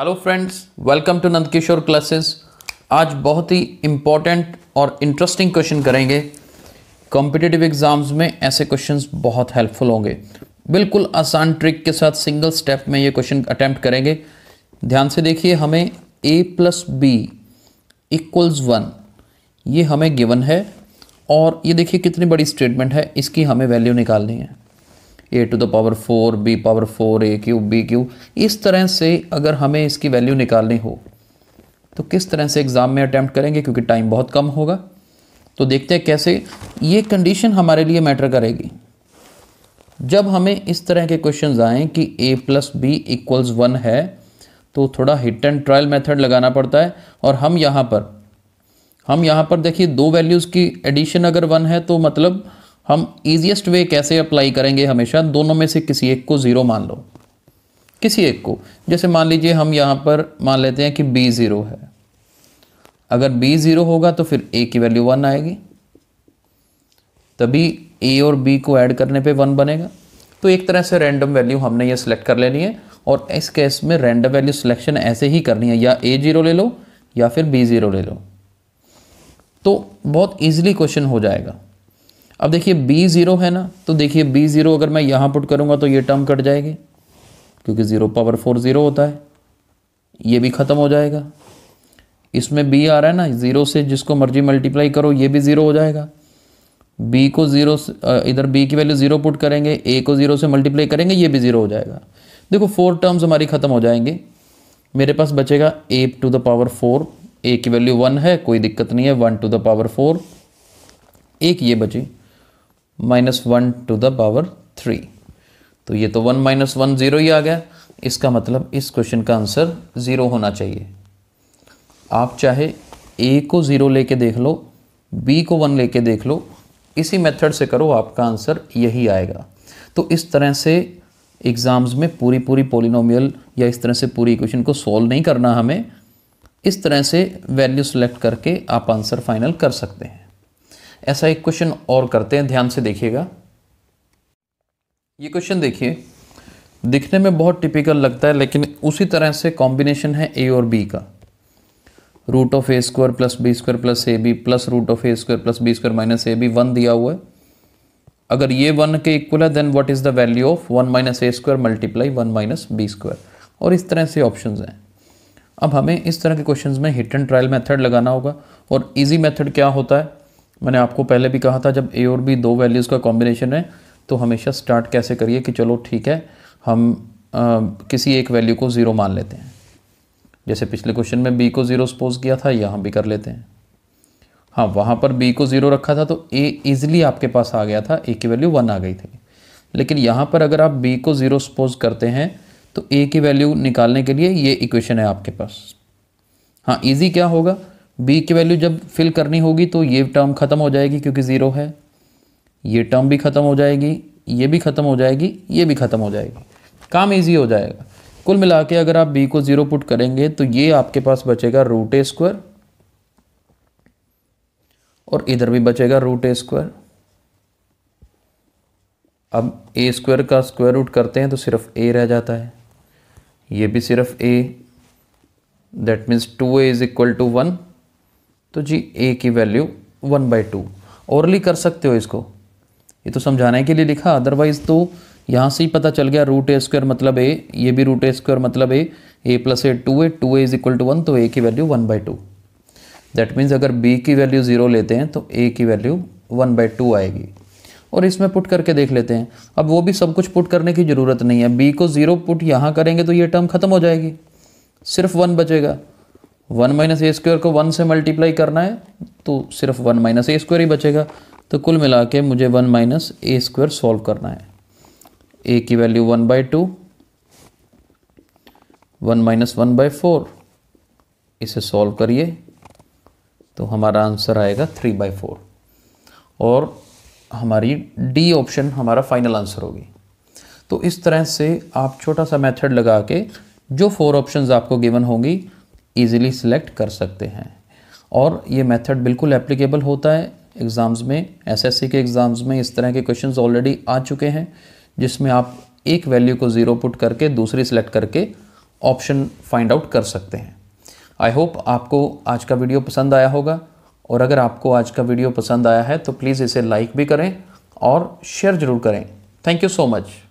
hello friends welcome to Nandkishore classes आज बहुत ही इम्पॉर्टेंट और इंटरेस्टिंग क्वेश्चन करेंगे कॉम्पिटिटिव एग्ज़ाम्स में ऐसे क्वेश्चंस बहुत हेल्पफुल होंगे बिल्कुल आसान ट्रिक के साथ सिंगल स्टेप में ये क्वेश्चन अटैम्प्ट करेंगे ध्यान से देखिए हमें a plus b equals one ये हमें गिवन है और ये देखिए कितनी बड़ी स्टेटमेंट है इसकी हमें वैल्यू निकालनी है a to the power four b power four a cube b cube इस तरह से अगर हमें इसकी वैल्यू निकालनी हो तो किस तरह से एग्ज़ाम में अटैम्प्ट करेंगे क्योंकि टाइम बहुत कम होगा तो देखते हैं कैसे ये कंडीशन हमारे लिए मैटर करेगी जब हमें इस तरह के क्वेश्चन आएँ कि a plus b equals one है तो थोड़ा हिट एंड ट्रायल मेथड लगाना पड़ता है और हम यहाँ पर हम यहाँ पर देखिए दो वैल्यूज़ की एडिशन अगर वन है तो मतलब हम ईजिएस्ट वे कैसे अप्लाई करेंगे हमेशा दोनों में से किसी एक को ज़ीरो मान लो किसी एक को जैसे मान लीजिए हम यहाँ पर मान लेते हैं कि बी ज़ीरो है अगर बी ज़ीरो होगा तो फिर ए की वैल्यू वन आएगी तभी ए और बी को ऐड करने पे वन बनेगा तो एक तरह से रैंडम वैल्यू हमने ये सिलेक्ट कर लेनी है और इस केस में रैंडम वैल्यू सिलेक्शन ऐसे ही करनी है या ए ज़ीरो ले लो या फिर बी ज़ीरो ले लो तो बहुत ईजिली क्वेश्चन हो जाएगा अब देखिए बी ज़ीरो है ना तो देखिए बी ज़ीरो अगर मैं यहाँ पुट करूँगा तो ये टर्म कट जाएगी क्योंकि ज़ीरो पावर फोर ज़ीरो होता है ये भी ख़त्म हो जाएगा इसमें बी आ रहा है ना ज़ीरो से जिसको मर्जी मल्टीप्लाई करो ये भी ज़ीरो हो जाएगा बी को ज़ीरो इधर बी की वैल्यू ज़ीरो पुट करेंगे ए को ज़ीरो से मल्टीप्लाई करेंगे ये भी ज़ीरो हो जाएगा देखो फोर टर्म्स हमारी ख़त्म हो जाएंगे मेरे पास बचेगा a to the power four a की वैल्यू वन है कोई दिक्कत नहीं है one to the power four एक ये बची minus one to the power three तो ये तो वन माइनस वन ज़ीरो ही आ गया इसका मतलब इस क्वेश्चन का आंसर ज़ीरो होना चाहिए आप चाहे ए को ज़ीरो लेके देख लो बी को वन लेके देख लो इसी मेथड से करो आपका आंसर यही आएगा तो इस तरह से एग्ज़ाम्स में पूरी पूरी पोलिनोमियल या इस तरह से पूरी इक्वेशन को सॉल्व नहीं करना हमें इस तरह से वैल्यू सेलेक्ट करके आप आंसर फाइनल कर सकते हैं ऐसा एक क्वेश्चन और करते हैं ध्यान से देखिएगा ये क्वेश्चन देखिए दिखने में बहुत टिपिकल लगता है लेकिन उसी तरह से कॉम्बिनेशन है ए और बी का root of a square plus b square plus a b plus root of a square plus b square minus a b one दिया हुआ है अगर ये वन के इक्वल है then what is the value of one minus a square multiply one minus b square और इस तरह से ऑप्शन हैं अब हमें इस तरह के क्वेश्चन में हिट एंड ट्रायल मेथड लगाना होगा और ईजी मेथड क्या होता है मैंने आपको पहले भी कहा था जब ए और बी दो वैल्यूज़ का कॉम्बिनेशन है तो हमेशा स्टार्ट कैसे करिए कि चलो ठीक है हम आ, किसी एक वैल्यू को ज़ीरो मान लेते हैं जैसे पिछले क्वेश्चन में बी को ज़ीरो सपोज किया था यहाँ भी कर लेते हैं हाँ वहाँ पर बी को ज़ीरो रखा था तो ए ईज़िली आपके पास आ गया था ए की वैल्यू वन आ गई थी लेकिन यहाँ पर अगर आप बी को ज़ीरो सपोज करते हैं तो ए की वैल्यू निकालने के लिए ये इक्वेशन है आपके पास हाँ ईजी क्या होगा बी की वैल्यू जब फिल करनी होगी तो ये टर्म ख़त्म हो जाएगी क्योंकि ज़ीरो है ये टर्म भी ख़त्म हो जाएगी ये भी ख़त्म हो जाएगी ये भी ख़त्म हो जाएगी काम ईजी हो जाएगा कुल मिला के अगर आप बी को ज़ीरो पुट करेंगे तो ये आपके पास बचेगा रूट ए स्क्वायर और इधर भी बचेगा रूट ए स्क्वायर अब ए स्क्वायर का स्क्वायर रूट करते हैं तो सिर्फ ए रह जाता है ये भी सिर्फ a that means two a is equal to one तो जी ए की value one by two orally कर सकते हो इसको ये तो समझाने के लिए लिखा अदरवाइज़ तो यहाँ से ही पता चल गया रूट ए स्क्वायर मतलब ए ये भी रूट ए स्क्वायर मतलब a a plus a two a two a is equal to one तो ए की value one by two that means अगर बी की वैल्यू ज़ीरो लेते हैं तो ए की वैल्यू वन बाई टू आएगी और इसमें पुट करके देख लेते हैं अब वो भी सब कुछ पुट करने की ज़रूरत नहीं है बी को ज़ीरो पुट यहाँ करेंगे तो ये टर्म ख़त्म हो जाएगी सिर्फ वन बचेगा वन माइनस ए स्क्वायर को वन से मल्टीप्लाई करना है तो सिर्फ वन माइनस ए स्क्वायर ही बचेगा तो कुल मिला के मुझे one minus a square solve करना है ए की value one by two one minus one by four इसे सॉल्व करिए तो हमारा आंसर आएगा थ्री बाई फोर और हमारी डी ऑप्शन हमारा फाइनल आंसर होगी तो इस तरह से आप छोटा सा मेथड लगा के जो फोर ऑप्शंस आपको गिवन होंगी ईज़िली सिलेक्ट कर सकते हैं और ये मेथड बिल्कुल एप्लीकेबल होता है एग्ज़ाम्स में एसएससी के एग्ज़ाम्स में इस तरह के क्वेश्चन ऑलरेडी आ चुके हैं जिसमें आप एक वैल्यू को ज़ीरो पुट करके दूसरी सिलेक्ट करके ऑप्शन फाइंड आउट कर सकते हैं आई होप आपको आज का वीडियो पसंद आया होगा और अगर आपको आज का वीडियो पसंद आया है तो प्लीज़ इसे लाइक भी करें और शेयर ज़रूर करें थैंक यू सो मच